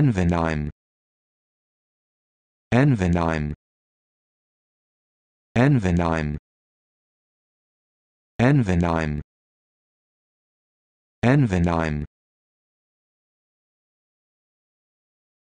Envenime. Envenime. Envenime. Envenime. Envenime.